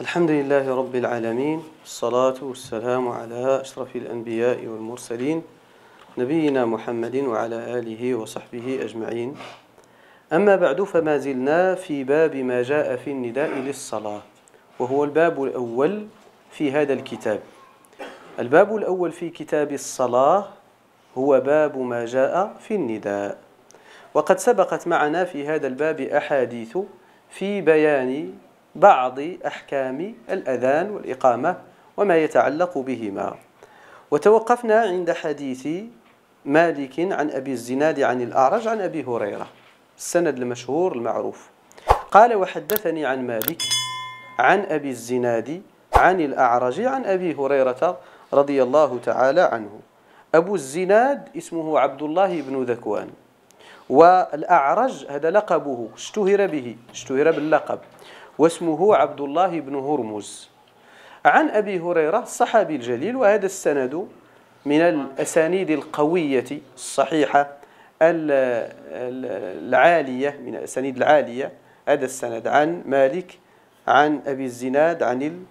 الحمد لله رب العالمين والصلاة والسلام على أشرف الأنبياء والمرسلين نبينا محمد وعلى آله وصحبه أجمعين أما بعد فما زلنا في باب ما جاء في النداء للصلاة وهو الباب الأول في هذا الكتاب الباب الأول في كتاب الصلاة هو باب ما جاء في النداء وقد سبقت معنا في هذا الباب أحاديث في بيان بعض أحكام الأذان والإقامة وما يتعلق بهما وتوقفنا عند حديث مالك عن أبي الزناد عن الأعرج عن أبي هريرة السند المشهور المعروف قال وحدثني عن مالك عن أبي الزناد عن الأعرج عن أبي هريرة رضي الله تعالى عنه أبو الزناد اسمه عبد الله بن ذكوان والأعرج هذا لقبه اشتهر به اشتهر باللقب واسمه عبد الله بن هرمز عن أبي هريرة الصحابي الجليل وهذا السند من الأسانيد القوية الصحيحة العالية من الأسانيد العالية هذا السند عن مالك عن أبي الزناد عن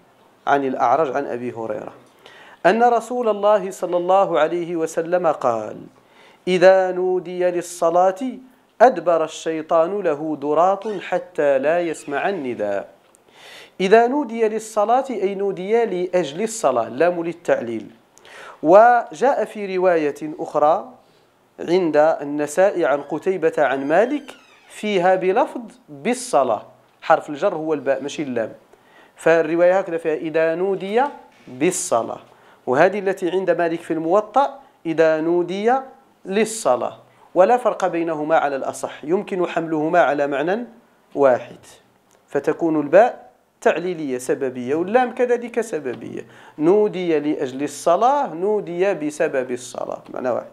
عن الأعرج عن أبي هريرة أن رسول الله صلى الله عليه وسلم قال إذا نودي للصلاة أدبر الشيطان له دراط حتى لا يسمع النداء إذا نودي للصلاة أي نودي لأجل الصلاة لام للتعليل وجاء في رواية أخرى عند النساء عن قتيبة عن مالك فيها بلفظ بالصلاة حرف الجر هو الباء ماشي اللام فالرواية هكذا فيها إذا نودي بالصلاة وهذه التي عند مالك في الموطأ إذا نودي للصلاة ولا فرق بينهما على الأصح يمكن حملهما على معنى واحد فتكون الباء تعليلية سببية واللام كذلك سببية نودي لأجل الصلاة نودي بسبب الصلاة معنى واحد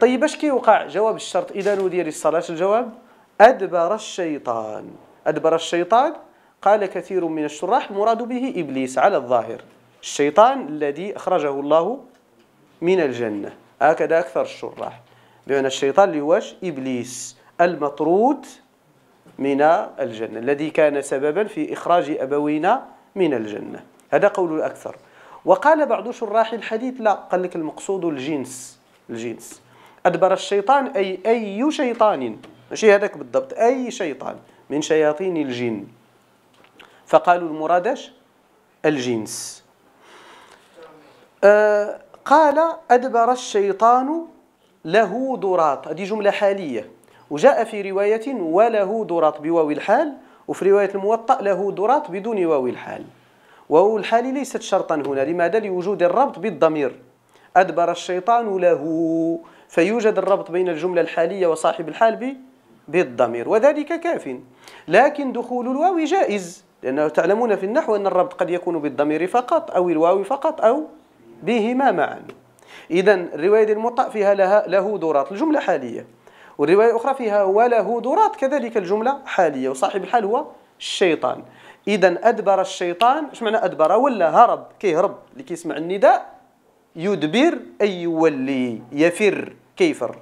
طيب اش كيوقع جواب الشرط إذا نودي للصلاة الجواب أدبر الشيطان أدبر الشيطان قال كثير من الشراح المراد به إبليس على الظاهر الشيطان الذي أخرجه الله من الجنة هكذا أكثر الشراح بأن الشيطان اللي واش إبليس المطرود من الجنة الذي كان سببا في إخراج أبوينا من الجنة هذا قول الأكثر وقال بعض شراح الحديث لا قال لك المقصود الجنس الجنس أدبر الشيطان أي أي شيطان ماشي هذاك بالضبط أي شيطان من شياطين الجن فقالوا المرادش الجنس آه قال أدبر الشيطان له دراط هذه جملة حالية وجاء في رواية وله دراط بواو الحال وفي رواية الموطأ له دراط بدون واو الحال واو الحال ليست شرطا هنا لماذا لوجود الربط بالضمير أدبر الشيطان له فيوجد الربط بين الجملة الحالية وصاحب الحال بالضمير وذلك كاف لكن دخول الواو جائز لأنه تعلمون في النحو أن الربط قد يكون بالضمير فقط أو الواو فقط أو بهما معا إذا الرواية ديال الموطأ فيها لها له دورات الجملة حالية والرواية الأخرى فيها وله دورات كذلك الجملة حالية وصاحب الحال هو الشيطان إذا أدبر الشيطان اش معنى أدبر ولا هرب كيهرب اللي كيسمع النداء يدبر أي يولي يفر كيفر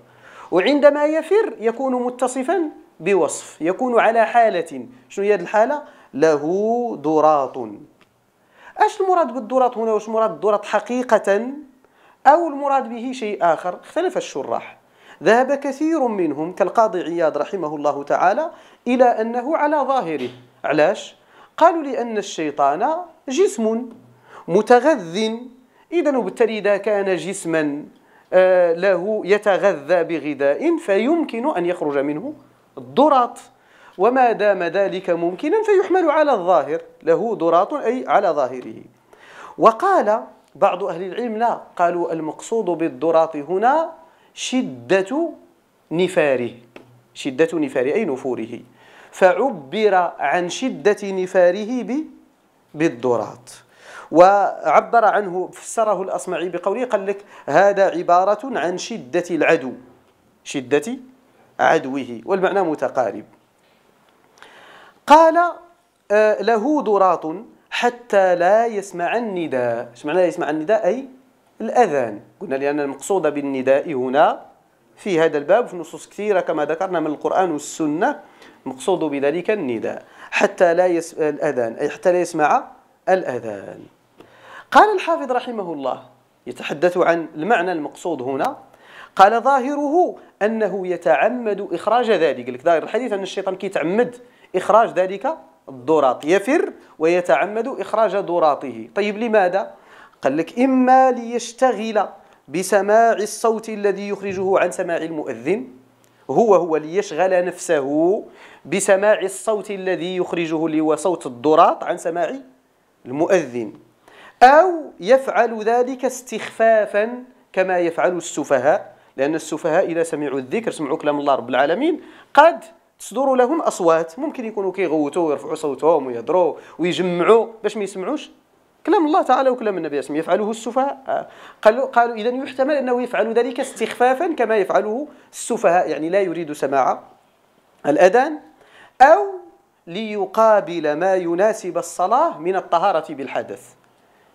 وعندما يفر يكون متصفا بوصف يكون على حالة شنو هي الحالة له دورات اش المراد بالدورات هنا واش مراد الدورات حقيقة أو المراد به شيء آخر اختلف الشراح ذهب كثير منهم كالقاضي عياض رحمه الله تعالى إلى أنه على ظاهره علاش؟ قالوا لأن الشيطان جسم متغذ إذا وبالتالي إذا كان جسما آه، له يتغذى بغذاء فيمكن أن يخرج منه الدراط وما دام ذلك ممكنا فيحمل على الظاهر له دراط أي على ظاهره وقال بعض أهل العلم لا قالوا المقصود بالدراط هنا شدة نفاره شدة نفاره أي نفوره فعبر عن شدة نفاره بالدراط وعبر عنه فسره الأصمعي بقوله قال لك هذا عبارة عن شدة العدو شدة عدوه والمعنى متقارب قال آه، له دراط حتى لا يسمع النداء اش معنى يسمع النداء أي الأذان قلنا لأن المقصود بالنداء هنا في هذا الباب في نصوص كثيرة كما ذكرنا من القرآن والسنة مقصود بذلك النداء حتى لا يسمع الأذان أي حتى لا يسمع الأذان قال الحافظ رحمه الله يتحدث عن المعنى المقصود هنا قال ظاهره أنه يتعمد إخراج ذلك لك ظاهر الحديث أن الشيطان كيتعمد إخراج ذلك الدراط يفر ويتعمد إخراج دراطه طيب لماذا؟ قال لك إما ليشتغل بسماع الصوت الذي يخرجه عن سماع المؤذن هو هو ليشغل نفسه بسماع الصوت الذي يخرجه اللي هو صوت الدراط عن سماع المؤذن أو يفعل ذلك استخفافا كما يفعل السفهاء لأن السفهاء إذا سمعوا الذكر سمعوا كلام الله رب العالمين قد تصدر لهم اصوات ممكن يكونوا كيغوتوا ويرفعوا صوتهم ويهضروا ويجمعوا باش ما يسمعوش كلام الله تعالى وكلام النبي اسم يفعله السفهاء قالوا قالوا اذا يحتمل انه يفعل ذلك استخفافا كما يفعله السفهاء يعني لا يريد سماع الاذان او ليقابل ما يناسب الصلاه من الطهاره بالحدث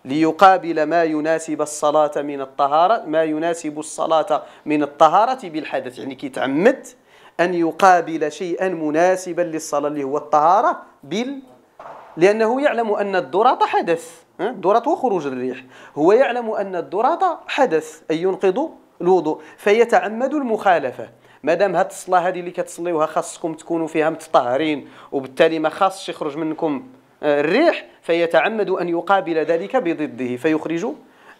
ليقابل ما يناسب الصلاة من الطهارة ما يناسب الصلاة من الطهارة بالحدث يعني كيتعمد أن يقابل شيئا مناسبا للصلاة اللي هو الطهارة بال لأنه يعلم أن الدراط حدث الدراط وخروج الريح هو يعلم أن الدراط حدث أي ينقض الوضوء فيتعمد المخالفة ما دام هاد الصلاة هذه اللي كتصليوها خاصكم تكونوا فيها متطهرين وبالتالي ما خاصش يخرج منكم آه، الريح فيتعمد أن يقابل ذلك بضده فيخرج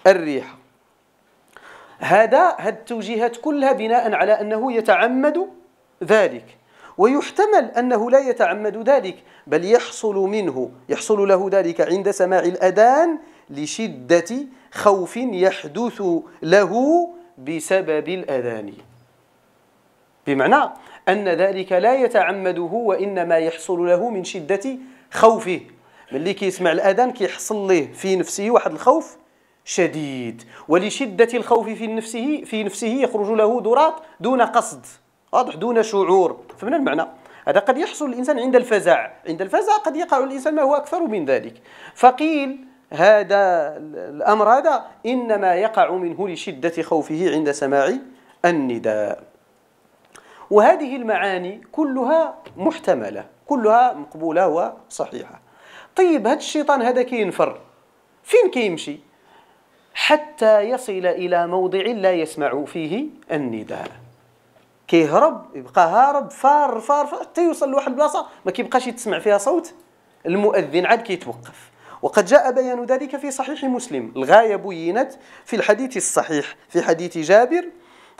الريح هذا هاد التوجيهات كلها بناء على أنه يتعمد ذلك ويحتمل أنه لا يتعمد ذلك بل يحصل منه يحصل له ذلك عند سماع الأذان لشدة خوف يحدث له بسبب الأذان بمعنى أن ذلك لا يتعمده وإنما يحصل له من شدة خوفه ملي كيسمع الأذان كيحصل له في نفسه واحد الخوف شديد ولشدة الخوف في نفسه في نفسه يخرج له درات دون قصد واضح دون شعور فمن المعنى هذا قد يحصل الإنسان عند الفزع عند الفزع قد يقع الإنسان ما هو أكثر من ذلك فقيل هذا الأمر هذا إنما يقع منه لشدة خوفه عند سماع النداء وهذه المعاني كلها محتملة كلها مقبولة وصحيحة طيب هاد الشيطان هذا كينفر فين كيمشي حتى يصل إلى موضع لا يسمع فيه النداء كيهرب يبقى هارب فار فار حتى يوصل لواحد البلاصه ما كيبقاش يتسمع فيها صوت المؤذن عاد كيتوقف وقد جاء بيان ذلك في صحيح مسلم الغايه بينت في الحديث الصحيح في حديث جابر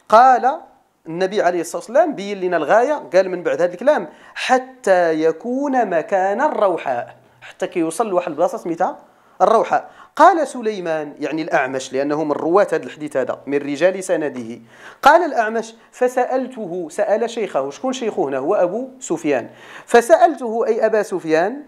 قال النبي عليه الصلاه والسلام بين لنا الغايه قال من بعد هذا الكلام حتى يكون مكان الروحاء حتى كيوصل لواحد البلاصه سميتها الروحاء قال سليمان يعني الأعمش لأنه من رواة هذا الحديث هذا من رجال سنده قال الأعمش فسألته سأل شيخه شكون شيخه هنا هو أبو سفيان فسألته أي أبا سفيان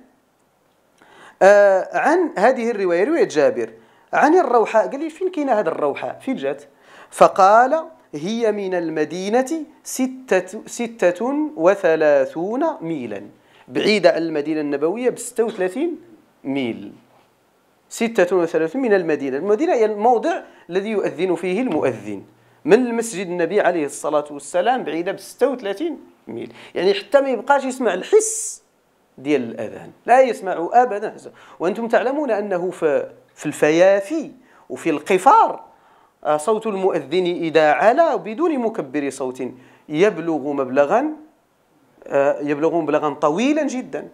آه عن هذه الرواية رواية جابر عن الروحة قال لي فين كاينه هذا الروحة فين جات فقال هي من المدينة ستة, ستة وثلاثون ميلا بعيدة عن المدينة النبوية ب 36 ميل ستة وثلاثون من المدينة المدينة هي الموضع الذي يؤذن فيه المؤذن من المسجد النبي عليه الصلاة والسلام بعيدة ب 36 ميل يعني حتى ما يبقاش يسمع الحس ديال الأذان لا يسمع أبدا وأنتم تعلمون أنه في الفيافي وفي القفار آه، صوت المؤذن إذا علا بدون مكبر صوت يبلغ مبلغا آه، يبلغ مبلغا طويلا جدا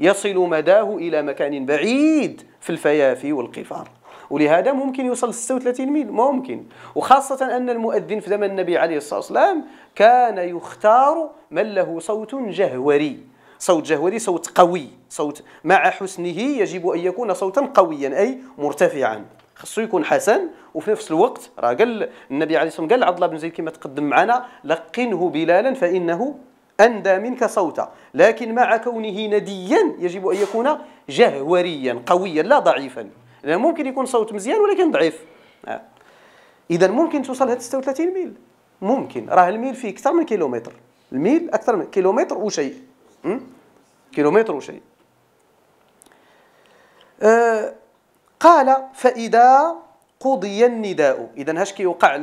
يصل مداه إلى مكان بعيد في الفيافي والقفار ولهذا ممكن يوصل 36 ميل ممكن وخاصة أن المؤذن في زمن النبي عليه الصلاة والسلام كان يختار من له صوت جهوري صوت جهوري صوت قوي صوت مع حسنه يجب أن يكون صوتا قويا أي مرتفعا خصو يكون حسن وفي نفس الوقت راه قال النبي عليه الصلاه والسلام قال لعبد الله بن زيد كما تقدم معنا لقنه بلالا فانه أندى منك صوتا لكن مع كونه نديا يجب أن يكون جهوريا قويا لا ضعيفا لأن ممكن يكون صوت مزيان ولكن ضعيف آه. إذا ممكن توصل هاد 36 ميل ممكن راه الميل فيه أكثر من كيلومتر الميل أكثر من كيلومتر وشيء كيلومتر وشيء آه قال فإذا قضي النداء إذا هاش كيوقع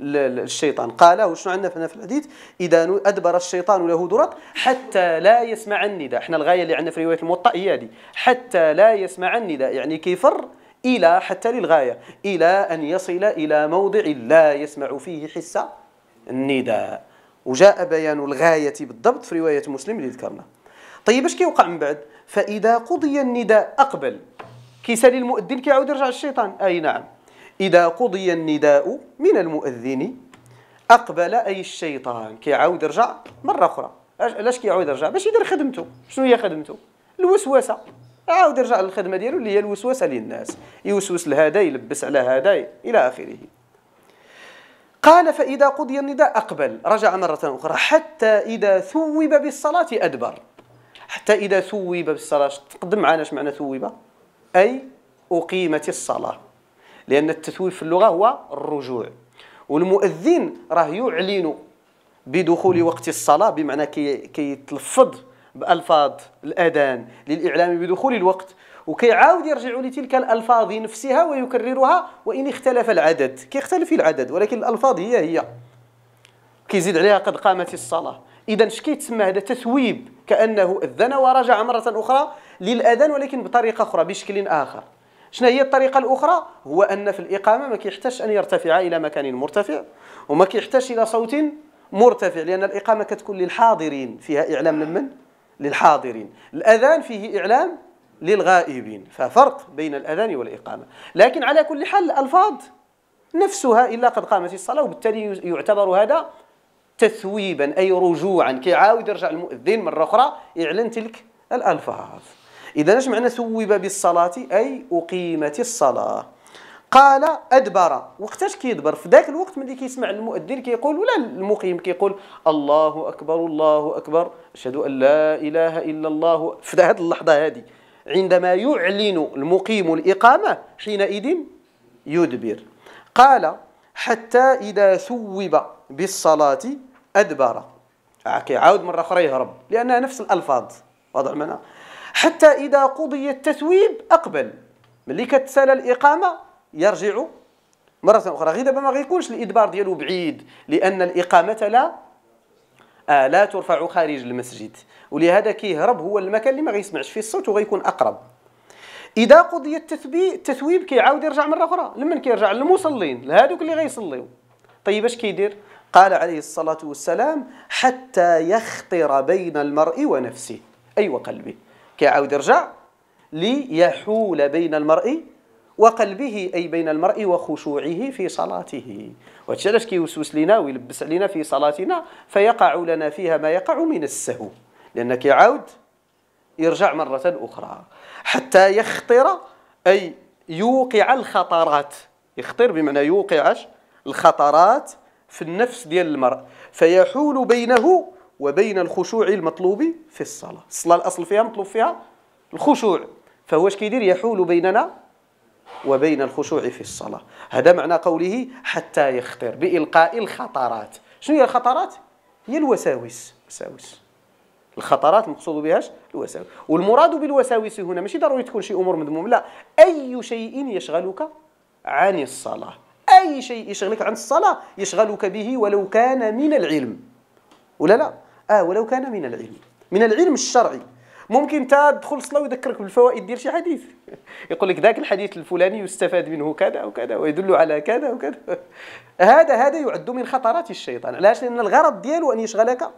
للشيطان قال وشنو عندنا هنا في الحديث اذا ادبر الشيطان له درة حتى لا يسمع النداء احنا الغايه اللي عندنا في روايه الموطأ هي هذه حتى لا يسمع النداء يعني كيفر الى حتى للغايه الى ان يصل الى موضع لا يسمع فيه حس النداء وجاء بيان الغايه بالضبط في روايه مسلم اللي ذكرنا طيب اش كيوقع من بعد فاذا قضي النداء اقبل كيسالي المؤذن كيعاود يرجع الشيطان اي نعم إذا قضي النداء من المؤذن أقبل أي الشيطان كيعاود يرجع مرة أخرى علاش كيعاود يرجع باش يدير خدمته شنو هي خدمته الوسوسة عاود يرجع للخدمة ديالو اللي هي الوسوسة للناس يوسوس لهذا يلبس على هذا إلى آخره قال فإذا قضي النداء أقبل رجع مرة أخرى حتى إذا ثوب بالصلاة أدبر حتى إذا ثوب بالصلاة تقدم معنا اش معنى ثوب أي أقيمت الصلاة لأن التثويب في اللغة هو الرجوع والمؤذن راه يعلن بدخول وقت الصلاة بمعنى كيتلفظ بألفاظ الأذان للإعلام بدخول الوقت وكيعاود يرجع لتلك الألفاظ نفسها ويكررها وإن اختلف العدد كيختلف العدد ولكن الألفاظ هي هي كيزيد عليها قد قامت الصلاة إذا اش كيتسمى هذا تثويب كأنه أذن ورجع مرة أخرى للأذان ولكن بطريقة أخرى بشكل آخر شنو هي الطريقه الاخرى هو ان في الاقامه ما كيحتاجش ان يرتفع الى مكان مرتفع وما كيحتاج الى صوت مرتفع لان الاقامه كتكون للحاضرين فيها اعلام لمن للحاضرين الاذان فيه اعلام للغائبين ففرق بين الاذان والاقامه لكن على كل حال الالفاظ نفسها الا قد قامت الصلاه وبالتالي يعتبر هذا تثويبا اي رجوعا كيعاود يرجع المؤذن مره اخرى يعلن تلك الالفاظ إذا اش معنى ثوب بالصلاة أي أقيمت الصلاة قال أدبر وقتاش كيدبر في ذاك الوقت ملي كيسمع المؤذن كيقول ولا المقيم كيقول الله أكبر الله أكبر أشهد أن لا إله إلا الله في هذه اللحظة هذه عندما يعلن المقيم الإقامة حينئذ يدبر قال حتى إذا ثوب بالصلاة أدبر كيعاود مرة أخرى يهرب لأنها نفس الألفاظ واضح معنا حتى إذا قضي التثويب أقبل ملي كتسالى الإقامة يرجع مرة أخرى غير دابا ما غيكونش الإدبار ديالو بعيد لأن الإقامة لا آه لا ترفع خارج المسجد ولهذا كيهرب هو المكان اللي ما غيسمعش فيه الصوت وغيكون أقرب إذا قضي التثويب كيعاود يرجع مرة أخرى لمن كيرجع للمصلين لهذوك اللي غيصليو طيب اش كيدير قال عليه الصلاة والسلام حتى يخطر بين المرء ونفسه أي أيوة وقلبه كيعاود يرجع ليحول بين المرء وقلبه أي بين المرء وخشوعه في صلاته وهادشي علاش كيوسوس لينا ويلبس علينا في صلاتنا فيقع لنا فيها ما يقع من السهو لأن كيعاود يرجع مرة أخرى حتى يخطر أي يوقع الخطرات يخطر بمعنى يوقع الخطرات في النفس ديال المرء فيحول بينه وبين الخشوع المطلوب في الصلاة الصلاة الأصل فيها مطلوب فيها الخشوع فهو اش كيدير يحول بيننا وبين الخشوع في الصلاة هذا معنى قوله حتى يخطر بإلقاء الخطرات شنو هي الخطرات؟ هي الوساوس وساوس الخطرات المقصود بهاش الوساوس والمراد بالوساوس هنا ماشي ضروري تكون شي امور مذموم لا اي شيء يشغلك عن الصلاه اي شيء يشغلك عن الصلاه يشغلك به ولو كان من العلم ولا لا اه ولو كان من العلم من العلم الشرعي ممكن تدخل صلاه ويذكرك بالفوائد ديال شي حديث يقول لك ذاك الحديث الفلاني يستفاد منه كذا وكذا ويدل على كذا وكذا هذا هذا يعد من خطرات الشيطان علاش لان الغرض ديالو ان يشغلك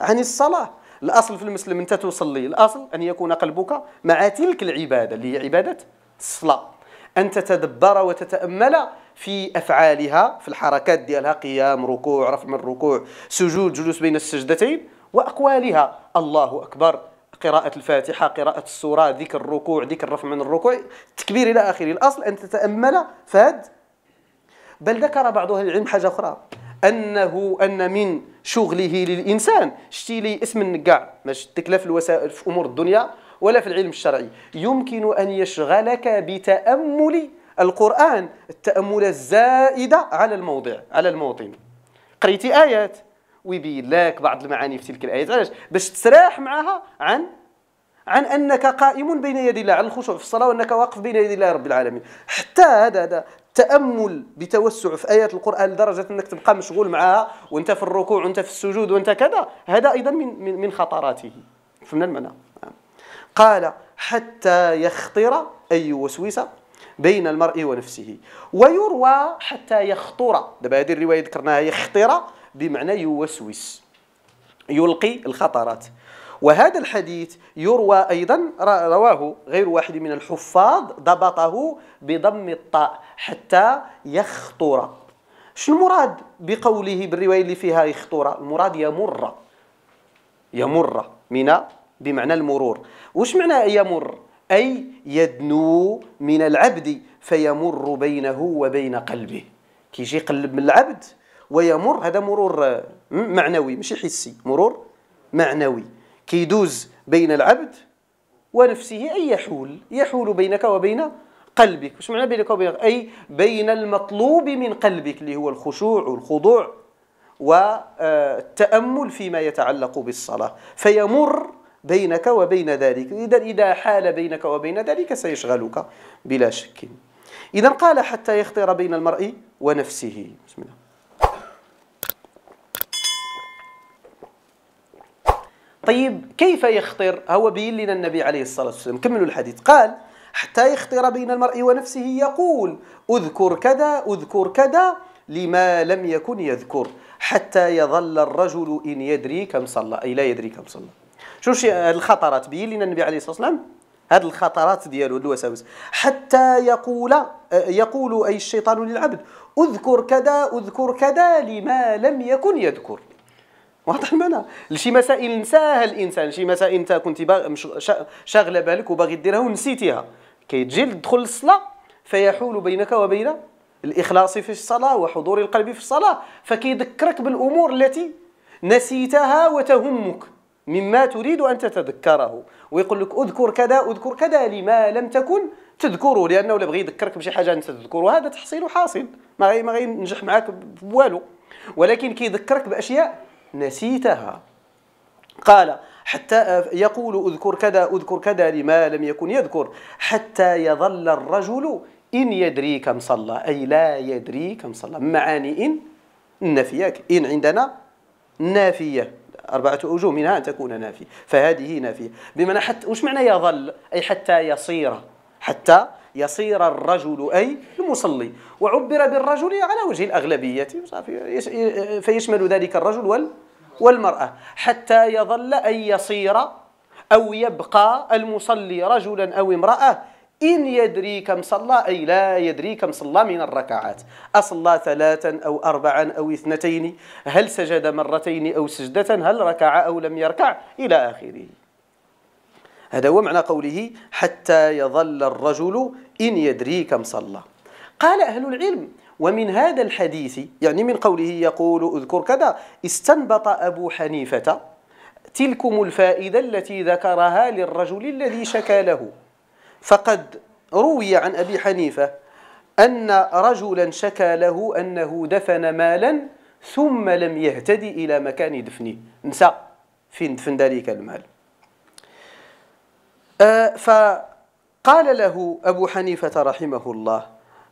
عن الصلاه الاصل في المسلم انت تصلي الاصل ان يكون قلبك مع تلك العباده اللي هي عباده الصلاه ان تتدبر وتتامل في افعالها في الحركات ديالها قيام ركوع رفع من الركوع سجود جلوس بين السجدتين واقوالها الله اكبر قراءة الفاتحة قراءة السورة ذكر الركوع ذكر الرفع من الركوع تكبير إلى آخره الأصل أن تتأمل فهد بل ذكر بعض أهل العلم حاجة أخرى أنه أن من شغله للإنسان شتي لي اسم النقاع ما شتك لا في الوسائل في أمور الدنيا ولا في العلم الشرعي يمكن أن يشغلك بتأمل القرآن التأمل الزائدة على الموضع على الموطن قريتي آيات ويبين لك بعض المعاني في تلك الآيات علاش باش تسراح معها عن عن انك قائم بين يدي الله على الخشوع في الصلاه وانك واقف بين يدي الله رب العالمين حتى هذا هذا التامل بتوسع في ايات القران لدرجه انك تبقى مشغول معها وانت في الركوع وانت في السجود وانت كذا هذا ايضا من من خطراته فهمنا المعنى قال حتى يخطر اي وسوسه بين المرء ونفسه ويروى حتى يخطر دابا هذه الروايه ذكرناها يخطر بمعنى يوسوس يلقي الخطرات وهذا الحديث يروى أيضا رواه غير واحد من الحفاظ ضبطه بضم الطاء حتى يخطر شنو المراد بقوله بالرواية اللي فيها يخطر المراد يمر يمر من بمعنى المرور وش معنى يمر أي يدنو من العبد فيمر بينه وبين قلبه كيجي يقلب من العبد ويمر هذا مرور معنوي ماشي حسي مرور معنوي كيدوز بين العبد ونفسه أي يحول يحول بينك وبين قلبك واش معنى بينك وبين أي بين المطلوب من قلبك اللي هو الخشوع والخضوع والتأمل آه، فيما يتعلق بالصلاة فيمر بينك وبين ذلك إذا إذا حال بينك وبين ذلك سيشغلك بلا شك إذا قال حتى يختار بين المرء ونفسه بسم الله طيب كيف يخطر هو بين لنا النبي عليه الصلاة والسلام كملوا الحديث قال حتى يخطر بين المرء ونفسه يقول اذكر كذا اذكر كذا لما لم يكن يذكر حتى يظل الرجل إن يدري كم صلى أي لا يدري كم صلى شوف الخطرات بين لنا النبي عليه الصلاه والسلام هذه الخطرات ديالو الوساوس حتى يقول يقول اي الشيطان للعبد اذكر كذا اذكر كذا لما لم يكن يذكر واضح المعنى لشي مسائل نساها الانسان شي مسائل انت كنت شاغله بالك وباغي ديرها ونسيتيها كيتجي تدخل للصلاه فيحول بينك وبين الاخلاص في الصلاه وحضور القلب في الصلاه فكيذكرك بالامور التي نسيتها وتهمك مما تريد أن تتذكره ويقول لك أذكر كذا أذكر كذا لما لم تكن تذكره لأنه لا بغي يذكرك بشي حاجة أنت تذكره هذا تحصيل حاصل ما غي ما غي نجح معاك بوالو ولكن كيذكرك بأشياء نسيتها قال حتى يقول اذكر كذا اذكر كذا لما لم يكن يذكر حتى يظل الرجل إن يدري كم صلى أي لا يدري كم صلى معاني إن نفيك إن عندنا نافية أربعة أوجه منها أن تكون نافية فهذه نافية بمعنى حتى وش معنى يظل أي حتى يصير حتى يصير الرجل أي المصلي وعبر بالرجل على وجه الأغلبية فيشمل ذلك الرجل وال والمرأة حتى يظل أن يصير أو يبقى المصلي رجلا أو امرأة إن يدري كم صلى أي لا يدري كم صلى من الركعات أصلى ثلاثا أو أربعا أو اثنتين هل سجد مرتين أو سجدة هل ركع أو لم يركع إلى آخره هذا هو معنى قوله حتى يظل الرجل إن يدري كم صلى قال أهل العلم ومن هذا الحديث يعني من قوله يقول اذكر كذا استنبط أبو حنيفة تلكم الفائدة التي ذكرها للرجل الذي شكى له فقد روي عن أبي حنيفة أن رجلا شكى له أنه دفن مالا ثم لم يهتدي إلى مكان دفنه نسى فين دفن ذلك المال آه، فقال له أبو حنيفة رحمه الله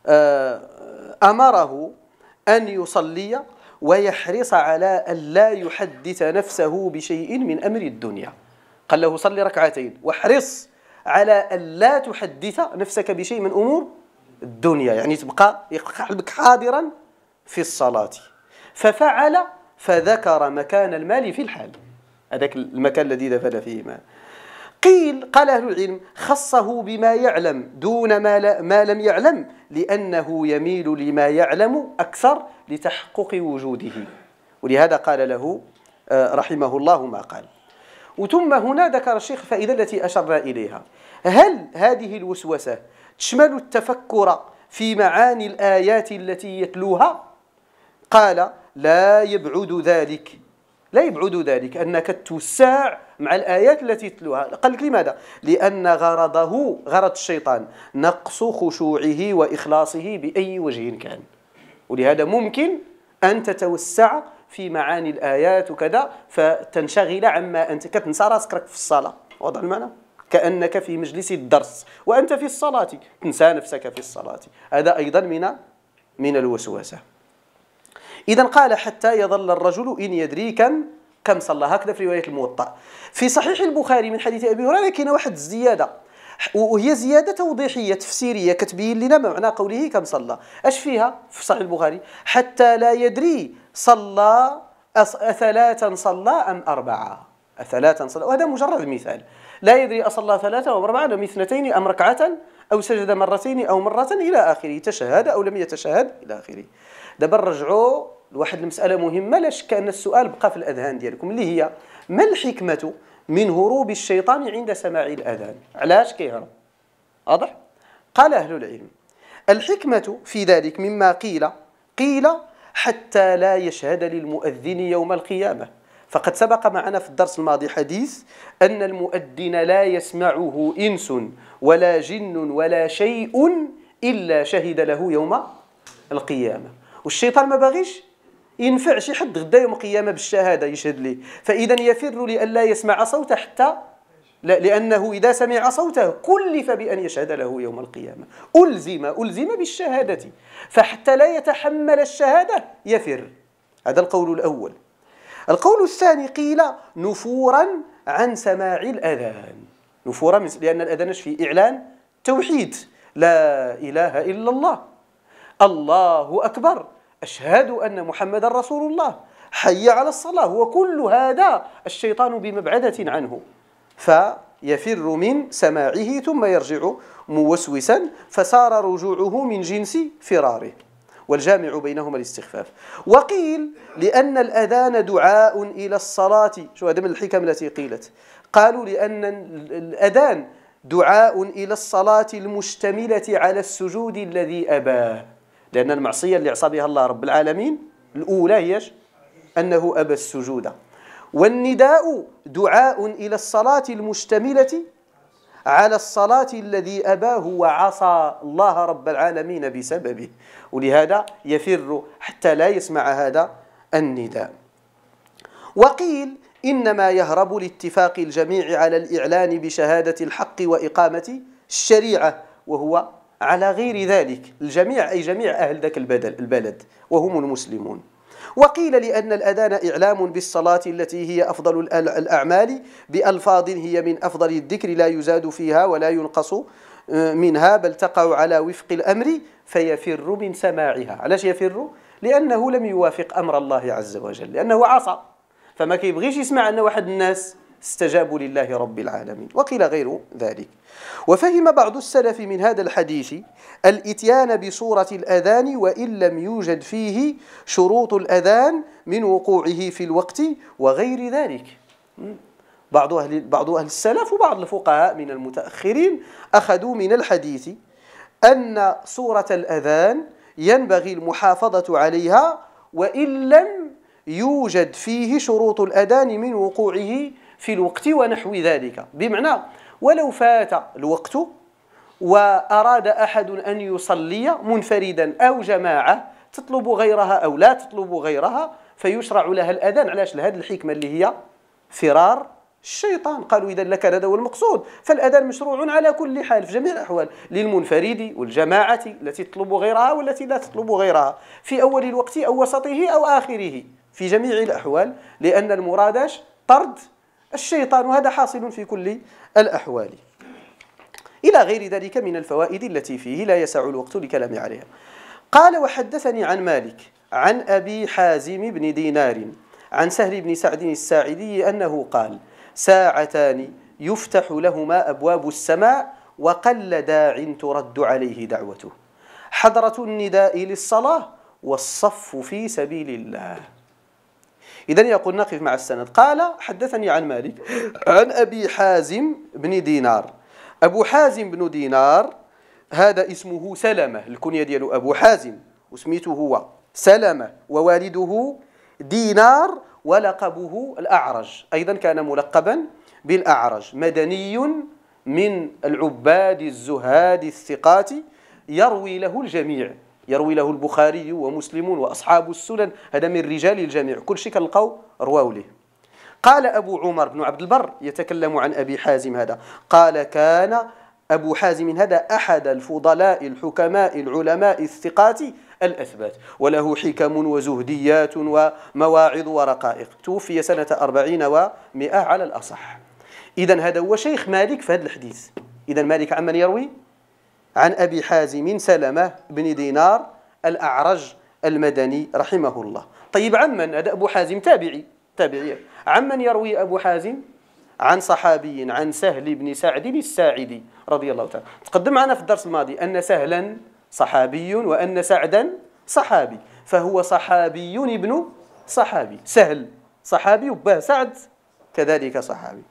آه، أمره أن يصلي ويحرص على أن لا يحدث نفسه بشيء من أمر الدنيا قال له صلي ركعتين واحرص على أن لا تحدث نفسك بشيء من أمور الدنيا يعني تبقى قلبك حاضرا في الصلاة ففعل فذكر مكان المال في الحال هذاك المكان الذي دفن فيه مال قيل قال أهل العلم خصه بما يعلم دون ما, لا ما لم يعلم لأنه يميل لما يعلم أكثر لتحقق وجوده ولهذا قال له آه، رحمه الله ما قال وثم هنا ذكر الشيخ الفائدة التي أشرنا إليها هل هذه الوسوسة تشمل التفكر في معاني الآيات التي يتلوها قال لا يبعد ذلك لا يبعد ذلك أنك توسع مع الآيات التي تتلوها قال لك لماذا؟ لأن غرضه غرض الشيطان نقص خشوعه وإخلاصه بأي وجه كان ولهذا ممكن أن تتوسع في معاني الايات وكذا فتنشغل عما انت كتنسى راسك راك في الصلاه واضح المعنى كانك في مجلس الدرس وانت في الصلاه تنسى نفسك في الصلاه هذا ايضا من من الوسوسه اذا قال حتى يظل الرجل ان يدري كم كم صلى هكذا في روايه الموطا في صحيح البخاري من حديث ابي هريره كاين واحد الزياده وهي زياده توضيحيه تفسيريه كتبين لنا معنى قوله كم صلى اش فيها في صحيح البخاري حتى لا يدري صلى أثلاثا صلى أم أربعة أثلاثا صلى وهذا مجرد مثال لا يدري أصلى ثلاثة أو أربعة أم اثنتين أم ركعة أو سجد مرتين أو مرة إلى آخره تشهد أو لم يتشهد إلى آخره دابا نرجعوا لواحد المسألة مهمة لا شك أن السؤال بقى في الأذهان ديالكم اللي هي ما الحكمة من هروب الشيطان عند سماع الأذان علاش كيهرب واضح قال أهل العلم الحكمة في ذلك مما قيل قيل حتى لا يشهد للمؤذن يوم القيامة فقد سبق معنا في الدرس الماضي حديث أن المؤذن لا يسمعه إنس ولا جن ولا شيء إلا شهد له يوم القيامة والشيطان ما باغيش ينفع شي حد غدا يوم القيامة بالشهادة يشهد ليه فإذا يفر لئلا يسمع صوته حتى لا لأنه إذا سمع صوته كلف بأن يشهد له يوم القيامة ألزم ألزم بالشهادة فحتى لا يتحمل الشهادة يفر هذا القول الأول القول الثاني قيل نفورا عن سماع الأذان نفورا من لأن الأذان في إعلان توحيد لا إله إلا الله الله أكبر أشهد أن محمدا رسول الله حي على الصلاة وكل هذا الشيطان بمبعدة عنه فيفر من سماعه ثم يرجع موسوسا فصار رجوعه من جنس فراره والجامع بينهما الاستخفاف وقيل لأن الأذان دعاء إلى الصلاة شو هذا من الحكم التي قيلت قالوا لأن الأذان دعاء إلى الصلاة المشتملة على السجود الذي أباه لأن المعصية اللي عصى بها الله رب العالمين الأولى هي أنه أبى السجود والنداء دعاء إلى الصلاة المشتملة على الصلاة الذي أباه وعصى الله رب العالمين بسببه ولهذا يفر حتى لا يسمع هذا النداء وقيل إنما يهرب لاتفاق الجميع على الإعلان بشهادة الحق وإقامة الشريعة وهو على غير ذلك الجميع أي جميع أهل ذاك البلد وهم المسلمون وقيل لأن الأذان إعلام بالصلاة التي هي أفضل الأعمال بألفاظ هي من أفضل الذكر لا يزاد فيها ولا ينقص آه، منها بل تقع على وفق الأمر فيفر من سماعها علاش يفر؟ لأنه لم يوافق أمر الله عز وجل لأنه عصى فما كيبغيش يسمع أن واحد الناس استجابوا لله رب العالمين وقيل غير ذلك وفهم بعض السلف من هذا الحديث الاتيان بصورة الأذان وإن لم يوجد فيه شروط الأذان من وقوعه في الوقت وغير ذلك بعض أهل, بعض أهل السلف وبعض الفقهاء من المتأخرين أخذوا من الحديث أن صورة الأذان ينبغي المحافظة عليها وإن لم يوجد فيه شروط الأذان من وقوعه في الوقت ونحو ذلك بمعنى ولو فات الوقت وأراد أحد أن يصلي منفردا أو جماعة تطلب غيرها أو لا تطلب غيرها فيشرع لها الأذان علاش لهذه الحكمة اللي هي فرار الشيطان قالوا إذا لك هذا هو المقصود فالأذان مشروع على كل حال في جميع الأحوال للمنفرد والجماعة التي تطلب غيرها والتي لا تطلب غيرها في أول الوقت أو وسطه أو آخره في جميع الأحوال لأن المرادش طرد الشيطان وهذا حاصل في كل الأحوال إلى غير ذلك من الفوائد التي فيه لا يسع الوقت لكلام عليها قال وحدثني عن مالك عن أبي حازم بن دينار عن سهل بن سعد الساعدي أنه قال ساعتان يفتح لهما أبواب السماء وقل داع ترد عليه دعوته حضرة النداء للصلاة والصف في سبيل الله إذا يقول نقف مع السند قال حدثني عن مالك عن أبي حازم بن دينار أبو حازم بن دينار هذا اسمه سلمة الكنية ديالو أبو حازم وسميته هو سلمة ووالده دينار ولقبه الأعرج أيضا كان ملقبا بالأعرج مدني من العباد الزهاد الثقات يروي له الجميع يروي له البخاري ومسلم وأصحاب السنن هذا من رجال الجميع كل شيء كنلقاو رواه ليه قال أبو عمر بن عبد البر يتكلم عن أبي حازم هذا قال كان أبو حازم هذا أحد الفضلاء الحكماء العلماء الثقات الأثبات وله حكم وزهديات ومواعظ ورقائق توفي سنة أربعين ومئة على الأصح إذا هذا هو شيخ مالك في هذا الحديث إذا مالك عمن يروي عن أبي حازم سلمة بن دينار الأعرج المدني رحمه الله طيب عمن هذا أبو حازم تابعي تابعي عمن يروي أبو حازم عن صحابي عن سهل بن سعد الساعدي رضي الله تعالى تقدم معنا في الدرس الماضي أن سهلا صحابي وأن سعدا صحابي فهو صحابي ابن صحابي سهل صحابي وباه سعد كذلك صحابي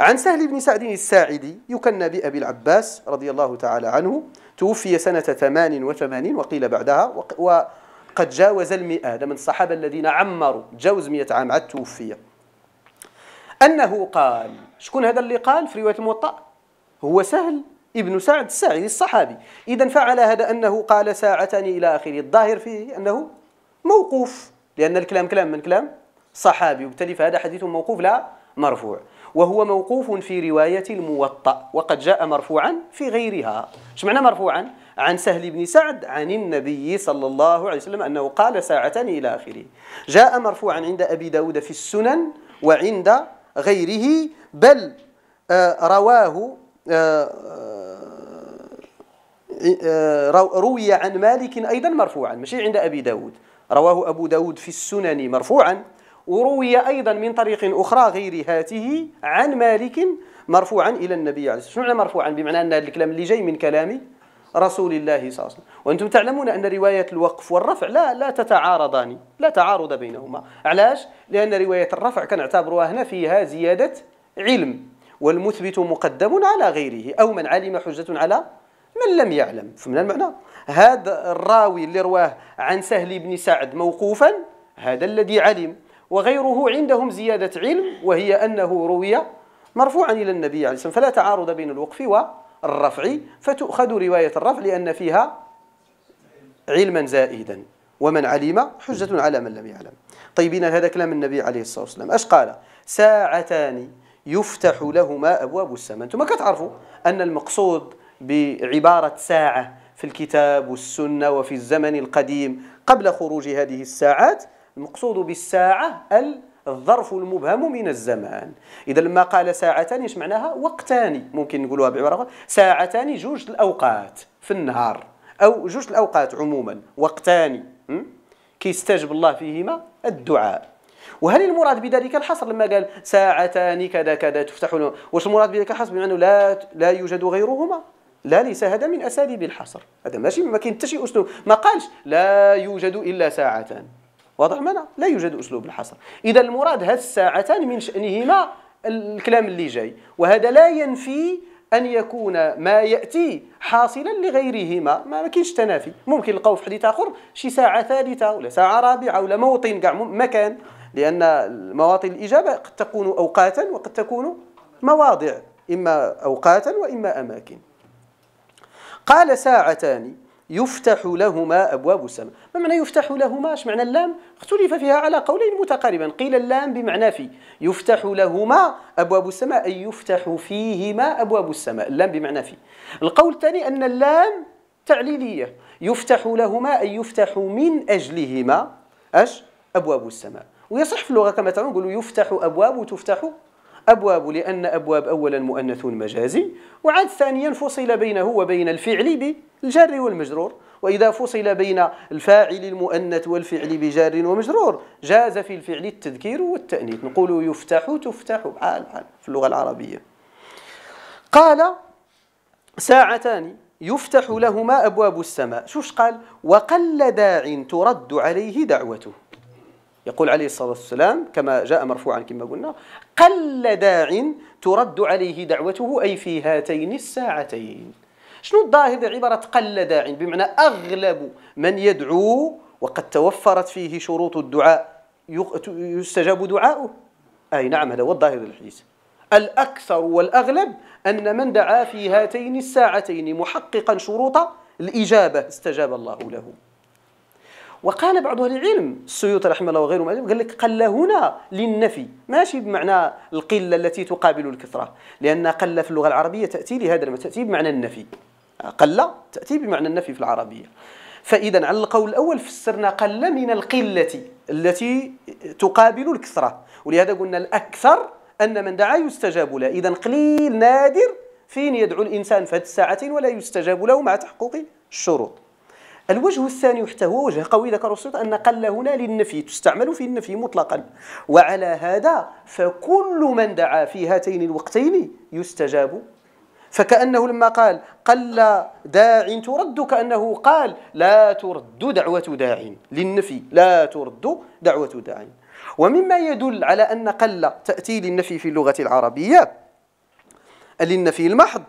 عن سهل بن سعد الساعدي يكنى بأبي العباس رضي الله تعالى عنه توفي سنة 88 وقيل بعدها وقد جاوز المئة ده من الصحابة الذين عمروا جاوز 100 عام عاد توفي أنه قال شكون هذا اللي قال في رواية الموطأ هو سهل ابن سعد الساعدي الصحابي إذا فعل هذا أنه قال ساعتني إلى آخره الظاهر فيه أنه موقوف لأن الكلام كلام من كلام صحابي وبالتالي فهذا حديث موقوف لا مرفوع وهو موقوف في رواية الموطأ وقد جاء مرفوعا في غيرها اش معنى مرفوعا عن سهل بن سعد عن النبي صلى الله عليه وسلم أنه قال ساعة إلى آخره جاء مرفوعا عند أبي داود في السنن وعند غيره بل آه، رواه آه، آه، روي عن مالك أيضا مرفوعا ماشي عند أبي داود رواه أبو داود في السنن مرفوعا وروي أيضا من طريق أخرى غير هاته عن مالك مرفوعا إلى النبي عليه الصلاة والسلام شنو مرفوعا بمعنى أن هذا الكلام اللي جاي من كلام رسول الله صلى الله عليه وسلم وأنتم تعلمون أن رواية الوقف والرفع لا لا تتعارضان لا تعارض بينهما علاش؟ لأن رواية الرفع كنعتبروها هنا فيها زيادة علم والمثبت مقدم على غيره أو من علم حجة على من لم يعلم فمن المعنى هذا الراوي اللي رواه عن سهل بن سعد موقوفا هذا الذي علم وغيره عندهم زيادة علم وهي أنه روي مرفوعا إلى النبي عليه الصلاة والسلام فلا تعارض بين الوقف والرفع فتؤخذ رواية الرفع لأن فيها علما زائدا ومن علم حجة على من لم يعلم طيب هذا كلام النبي عليه الصلاة والسلام أش قال ساعتان يفتح لهما أبواب السماء أنتم كتعرفوا أن المقصود بعبارة ساعة في الكتاب والسنة وفي الزمن القديم قبل خروج هذه الساعات المقصود بالساعة الظرف المبهم من الزمان إذا لما قال ساعتان إيش معناها وقتان ممكن نقولها بعبارة أخرى ساعتان جوج الأوقات في النهار أو جوج الأوقات عموما وقتان كيستجب الله فيهما الدعاء وهل المراد بذلك الحصر لما قال ساعتان كذا كذا تفتح واش المراد بذلك الحصر بمعنى لا لا يوجد غيرهما لا ليس هذا من اساليب الحصر هذا ماشي ما كاين حتى شي اسلوب ما قالش لا يوجد الا ساعتان واضح معنا لا يوجد اسلوب الحصر اذا المراد هذ الساعتان من شانهما الكلام اللي جاي وهذا لا ينفي ان يكون ما ياتي حاصلا لغيرهما ما كاينش تنافي ممكن نلقاو في حديث اخر شي ساعه ثالثه ولا ساعه رابعه ولا موطن كاع مكان لان مواطن الاجابه قد تكون اوقاتا وقد تكون مواضع اما اوقاتا واما اماكن قال ساعتان يفتح لهما أبواب السماء ما معنى يفتح لهما اش معنى اللام اختلف فيها على قولين متقاربا قيل اللام بمعنى في يفتح لهما أبواب السماء أي يفتح فيهما أبواب السماء اللام بمعنى في القول الثاني أن اللام تعليلية يفتح لهما أي يفتح من أجلهما أش أبواب السماء ويصح في اللغة كما تعلمون نقولوا يفتح أبواب وتفتح أبواب لأن أبواب أولا مؤنث مجازي وعاد ثانيا فصل بينه وبين الفعل بالجر والمجرور وإذا فصل بين الفاعل المؤنث والفعل بجار ومجرور جاز في الفعل التذكير والتأنيث نقول يفتح تفتح بحال بحال في اللغة العربية قال ساعتان يفتح لهما أبواب السماء شوش قال وقل داع ترد عليه دعوته يقول عليه الصلاة والسلام كما جاء مرفوعا كما قلنا قل داع ترد عليه دعوته أي في هاتين الساعتين شنو الظاهر بعبارة قل داع بمعنى أغلب من يدعو وقد توفرت فيه شروط الدعاء يستجاب دعاؤه أي نعم هذا هو الظاهر الحديث الأكثر والأغلب أن من دعا في هاتين الساعتين محققا شروط الإجابة استجاب الله له وقال بعض اهل العلم السيوط رحمه الله وغيره قال لك قل هنا للنفي ماشي بمعنى القله التي تقابل الكثره لان قل في اللغه العربيه تاتي لهذا المعنى تاتي بمعنى النفي قل تاتي بمعنى النفي في العربيه فاذا على القول الاول فسرنا قل من القله التي تقابل الكثره ولهذا قلنا الاكثر ان من دعا يستجاب له اذا قليل نادر فين يدعو الانسان في هذه الساعتين ولا يستجاب له مع تحقق الشروط الوجه الثاني حتى هو وجه قوي ذكر أن قل هنا للنفي تستعمل في النفي مطلقا وعلى هذا فكل من دعا في هاتين الوقتين يستجاب فكأنه لما قال قل داع ترد كأنه قال لا ترد دعوة داع للنفي لا ترد دعوة داع ومما يدل على أن قل تأتي للنفي في اللغة العربية للنفي المحض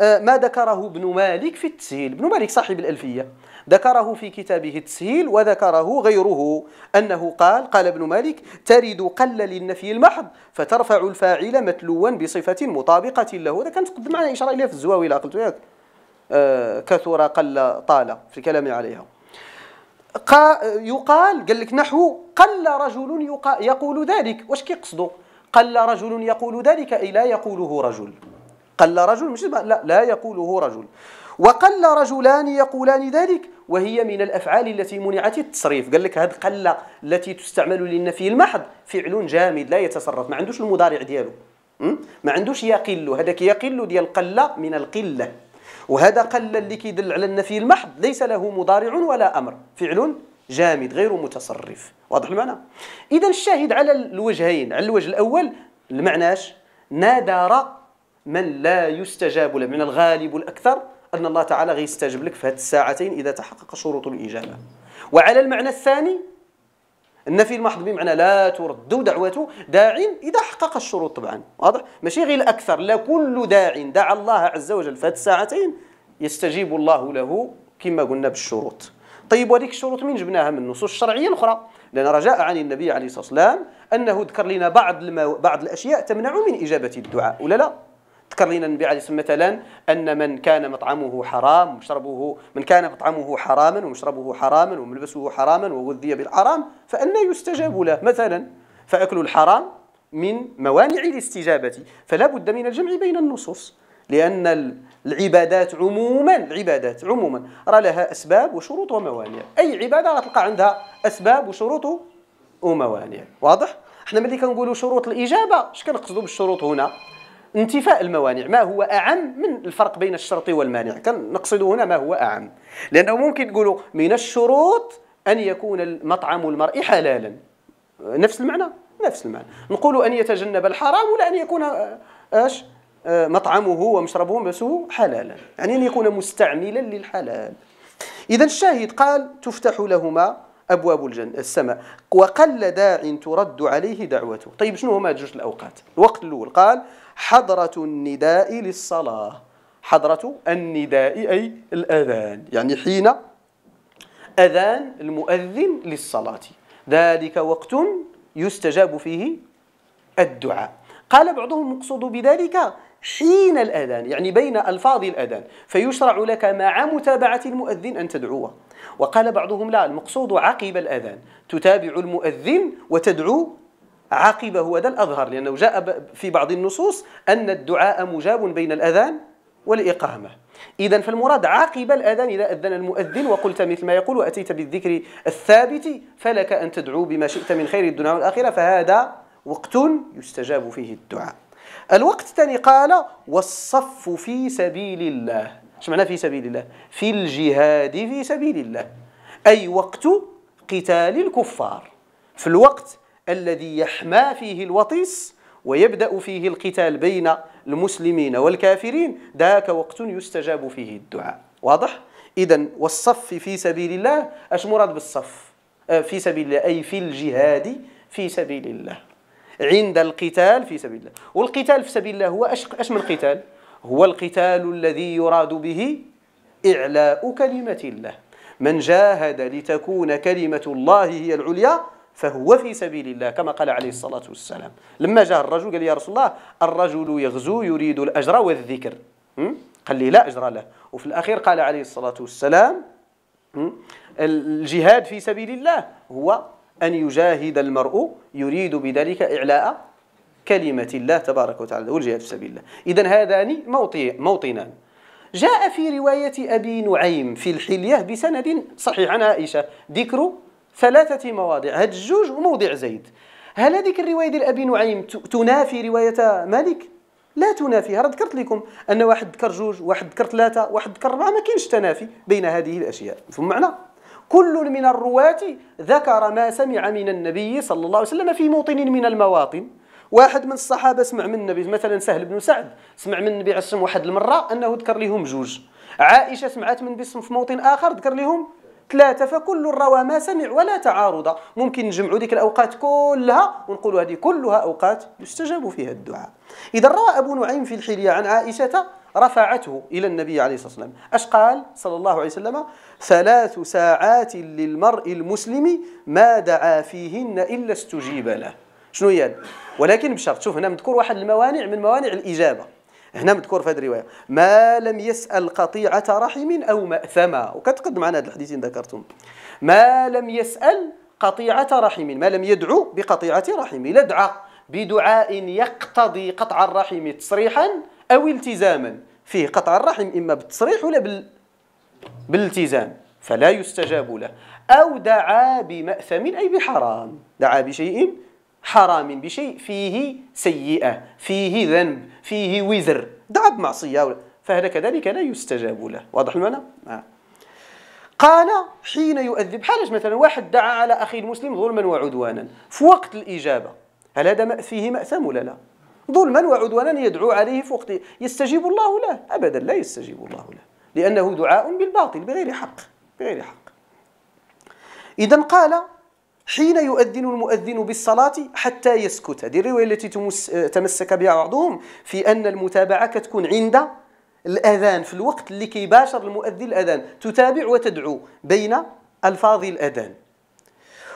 آه، ما ذكره ابن مالك في التسهيل ابن مالك صاحب الألفية ذكره في كتابه التسهيل وذكره غيره أنه قال قال ابن مالك ترد قل للنفي المحض فترفع الفاعل متلوا بصفة مطابقة له هذا كان تقدم معنا إشارة إليه في الزواوي لا قلت ياك آه كثر قل طال في الكلام عليها قا يقال قال لك نحو قل رجل يقول ذلك واش كيقصدوا قل رجل يقول ذلك أي لا يقوله رجل قل رجل مش لا لا يقوله رجل وقل رجلان يقولان ذلك وهي من الافعال التي منعت التصريف قال لك هذه قله التي تستعمل للنفي المحض فعل جامد لا يتصرف ما عندوش المضارع ديالو ما عندوش يقل هذاك يقل ديال قله من القله وهذا قل اللي كيدل على النفي المحض ليس له مضارع ولا امر فعل جامد غير متصرف واضح المعنى اذا الشاهد على الوجهين على الوجه الاول المعناش نادر من لا يستجاب له من الغالب الأكثر أن الله تعالى غيستجب لك في هذه الساعتين إذا تحقق شروط الإجابة وعلى المعنى الثاني النفي المحض بمعنى لا ترد دعوته داع إذا حقق الشروط طبعا واضح ماشي غير الأكثر لا كل داع دعا الله عز وجل في هذه الساعتين يستجيب الله له كما قلنا بالشروط طيب وهذيك الشروط من جبناها من النصوص الشرعيه الاخرى لان رجاء عن النبي عليه الصلاه والسلام انه ذكر لنا بعض المو... بعض الاشياء تمنع من اجابه الدعاء ولا لا تكرينا لنا النبي عليه الصلاه مثلا ان من كان مطعمه حرام ومشربه من كان مطعمه حراما ومشربه حراما وملبسه حراما وغذي بالحرام فانى يستجاب له مثلا فاكل الحرام من موانع الاستجابه فلا بد من الجمع بين النصوص لان العبادات عموما العبادات عموما راه لها اسباب وشروط وموانع اي عباده غتلقى عندها اسباب وشروط وموانع واضح احنا ملي كنقولوا شروط الاجابه اش كنقصدوا بالشروط هنا انتفاء الموانع ما هو أعم من الفرق بين الشرط والمانع نقصد هنا ما هو أعم لأنه ممكن تقولوا من الشروط أن يكون مطعم المرء حلالا نفس المعنى نفس المعنى نقول أن يتجنب الحرام ولا أن يكون أش آه، آه، مطعمه ومشربه ومسه حلالا يعني أن يكون مستعملا للحلال إذا الشاهد قال تفتح لهما أبواب الجنة السماء وقل داع ترد عليه دعوته طيب شنو هما جوج الأوقات الوقت الأول قال حضرة النداء للصلاة حضرة النداء أي الأذان يعني حين أذان المؤذن للصلاة ذلك وقت يستجاب فيه الدعاء قال بعضهم مقصود بذلك حين الأذان يعني بين ألفاظ الأذان فيشرع لك مع متابعة المؤذن أن تدعوه وقال بعضهم لا المقصود عقب الأذان تتابع المؤذن وتدعو عقبه وهذا الأظهر لأنه جاء في بعض النصوص أن الدعاء مجاب بين الأذان والإقامة إذا فالمراد عقب الأذان إذا أذن المؤذن وقلت مثل ما يقول وأتيت بالذكر الثابت فلك أن تدعو بما شئت من خير الدنيا والآخرة فهذا وقت يستجاب فيه الدعاء الوقت الثاني قال والصف في سبيل الله اش معنى في سبيل الله في الجهاد في سبيل الله أي وقت قتال الكفار في الوقت الذي يحمى فيه الوطيس ويبدأ فيه القتال بين المسلمين والكافرين ذاك وقت يستجاب فيه الدعاء واضح؟ إذا والصف في سبيل الله أش مراد بالصف؟ آه، في سبيل الله أي في الجهاد في سبيل الله عند القتال في سبيل الله والقتال في سبيل الله هو أش, أش من قتال؟ هو القتال الذي يراد به إعلاء كلمة الله من جاهد لتكون كلمة الله هي العليا فهو في سبيل الله كما قال عليه الصلاة والسلام لما جاء الرجل قال يا رسول الله الرجل يغزو يريد الأجر والذكر قال لي لا أجر له وفي الأخير قال عليه الصلاة والسلام الجهاد في سبيل الله هو أن يجاهد المرء يريد بذلك إعلاء كلمة الله تبارك وتعالى والجهاد في سبيل الله إذا هذان موطنان جاء في رواية أبي نعيم في الحلية بسند صحيح عن عائشة ذكر ثلاثة مواضع هاد الجوج وموضع زيد هل هذيك الرواية ديال أبي نعيم تنافي رواية مالك؟ لا تنافيها راه ذكرت لكم أن واحد ذكر جوج واحد ذكر ثلاثة واحد ذكر أربعة ما كاينش تنافي بين هذه الأشياء ثم معنى؟ كل من الرواة ذكر ما سمع من النبي صلى الله عليه وسلم في موطن من المواطن واحد من الصحابة سمع من النبي مثلا سهل بن سعد سمع من النبي عليه واحد المرة أنه ذكر لهم جوج عائشة سمعت من باسم في موطن آخر ذكر لهم ثلاثة فكل روى ما سمع ولا تعارض ممكن نجمعوا ديك الأوقات كلها ونقولوا هذه كلها أوقات يستجاب فيها الدعاء إذا روى أبو نعيم في الحلية عن عائشة رفعته إلى النبي عليه الصلاة والسلام أش قال صلى الله عليه وسلم ثلاث ساعات للمرء المسلم ما دعا فيهن إلا استجيب له شنو هي ولكن بشرط شوف هنا مذكور واحد الموانع من موانع الإجابة هنا مذكور في هذه الروايه ما لم يسال قطيعه رحم او ماثما وكتقدم معنا هذا الحديث ذكرتم ما لم يسال قطيعه رحم ما لم يدعو بقطيعه رحم لا دعا بدعاء يقتضي قطع الرحم تصريحا او التزاما فيه قطع الرحم اما بالتصريح ولا بال... بالالتزام فلا يستجاب له او دعا بماثم اي بحرام دعا بشيء حرام بشيء فيه سيئة فيه ذنب فيه وزر دعب معصية فهذا كذلك لا يستجاب له واضح المعنى؟ آه. قال حين يؤذب حالة مثلا واحد دعا على أخي المسلم ظلما وعدوانا في وقت الإجابة هل هذا فيه مأثم ولا لا؟ ظلما وعدوانا يدعو عليه في وقت يستجيب الله له أبدا لا يستجيب الله له لأنه دعاء بالباطل بغير حق بغير حق إذا قال حين يؤذن المؤذن بالصلاة حتى يسكت هذه الرواية التي تمسك بها بعضهم في أن المتابعة كتكون عند الأذان في الوقت اللي كيباشر المؤذن الأذان تتابع وتدعو بين ألفاظ الأذان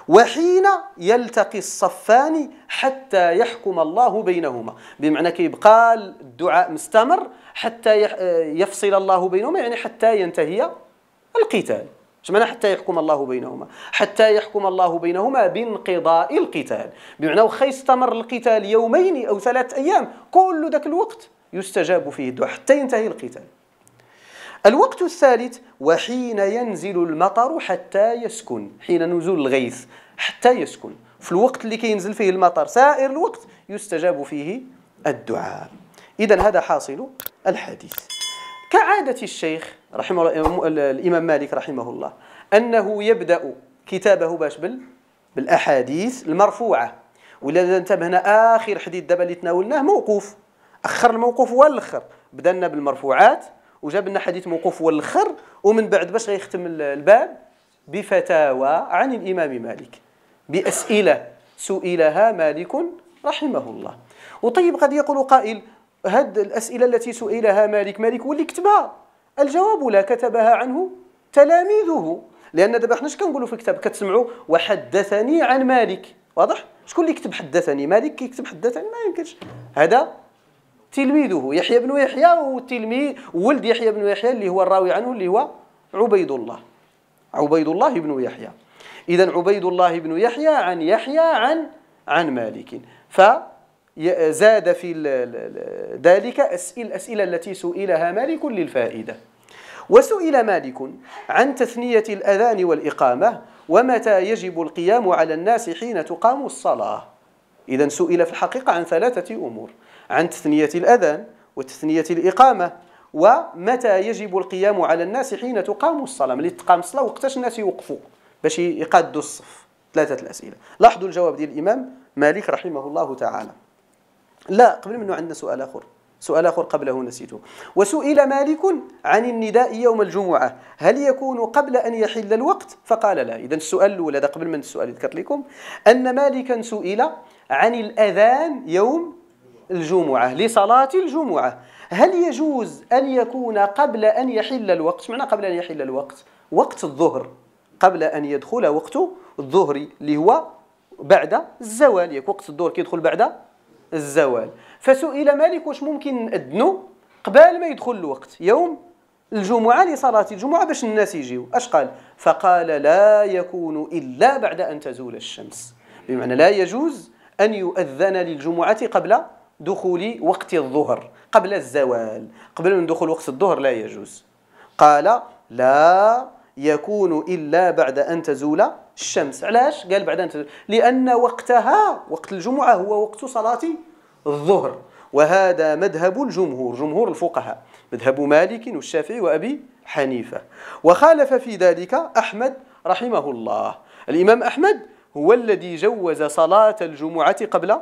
وحين يلتقي الصفان حتى يحكم الله بينهما بمعنى كيبقى الدعاء مستمر حتى يفصل الله بينهما يعني حتى ينتهي القتال مش حتى يحكم الله بينهما حتى يحكم الله بينهما بانقضاء القتال بمعنى واخا يستمر القتال يومين أو ثلاثة أيام كل ذاك الوقت يستجاب فيه الدعاء حتى ينتهي القتال الوقت الثالث وحين ينزل المطر حتى يسكن حين نزول الغيث حتى يسكن في الوقت اللي كينزل فيه المطر سائر الوقت يستجاب فيه الدعاء إذا هذا حاصل الحديث كعادة الشيخ رحمه الامام مالك رحمه الله انه يبدا كتابه باش بال بالاحاديث المرفوعه ولا انتبهنا اخر حديث دابا اللي تناولناه موقوف اخر الموقوف هو الاخر بالمرفوعات وجاب لنا حديث موقوف هو الاخر ومن بعد باش غيختم الباب بفتاوى عن الامام مالك باسئله سئلها مالك رحمه الله وطيب قد يقول قائل هاد الاسئله التي سئلها مالك مالك هو اللي كتبها الجواب لا كتبها عنه تلاميذه لان دابا حنا اش كنقولوا في الكتاب كتسمعوا وحدثني عن مالك واضح شكون اللي كتب حدثني مالك كيكتب حدثني ما يمكنش هذا تلميذه يحيى بن يحيى وتلميذ ولد يحيى بن يحيى اللي هو الراوي عنه اللي هو عبيد الله عبيد الله بن يحيى اذا عبيد الله بن يحيى عن يحيى عن عن مالك ف زاد في ذلك الأسئلة التي سئلها مالك للفائدة وسئل مالك عن تثنية الأذان والإقامة ومتى يجب القيام على الناس حين تقام الصلاة إذا سئل في الحقيقة عن ثلاثة أمور عن تثنية الأذان وتثنية الإقامة ومتى يجب القيام على الناس حين تقام الصلاة ملي تقام الصلاة وقتاش الناس يوقفوا باش يقادوا الصف ثلاثة الأسئلة لاحظوا الجواب ديال الإمام مالك رحمه الله تعالى لا قبل منه عندنا سؤال آخر سؤال آخر قبله نسيته وسئل مالك عن النداء يوم الجمعة هل يكون قبل أن يحل الوقت فقال لا إذا السؤال الأول هذا قبل من السؤال ذكرت لكم أن مالكا سئل عن الأذان يوم الجمعة لصلاة الجمعة هل يجوز أن يكون قبل أن يحل الوقت معنى قبل أن يحل الوقت وقت الظهر قبل أن يدخل وقت الظهر اللي هو بعد الزوال يك وقت الظهر كيدخل بعد الزوال فسئل مالك واش ممكن نأذنوا قبل ما يدخل الوقت يوم الجمعة لصلاة الجمعة باش الناس يجيو اش قال فقال لا يكون إلا بعد أن تزول الشمس بمعنى لا يجوز أن يؤذن للجمعة قبل دخول وقت الظهر قبل الزوال قبل من دخول وقت الظهر لا يجوز قال لا يكون إلا بعد أن تزول الشمس علاش قال بعد لان وقتها وقت الجمعه هو وقت صلاه الظهر وهذا مذهب الجمهور جمهور الفقهاء مذهب مالك والشافعي وابي حنيفه وخالف في ذلك احمد رحمه الله الامام احمد هو الذي جوز صلاه الجمعه قبل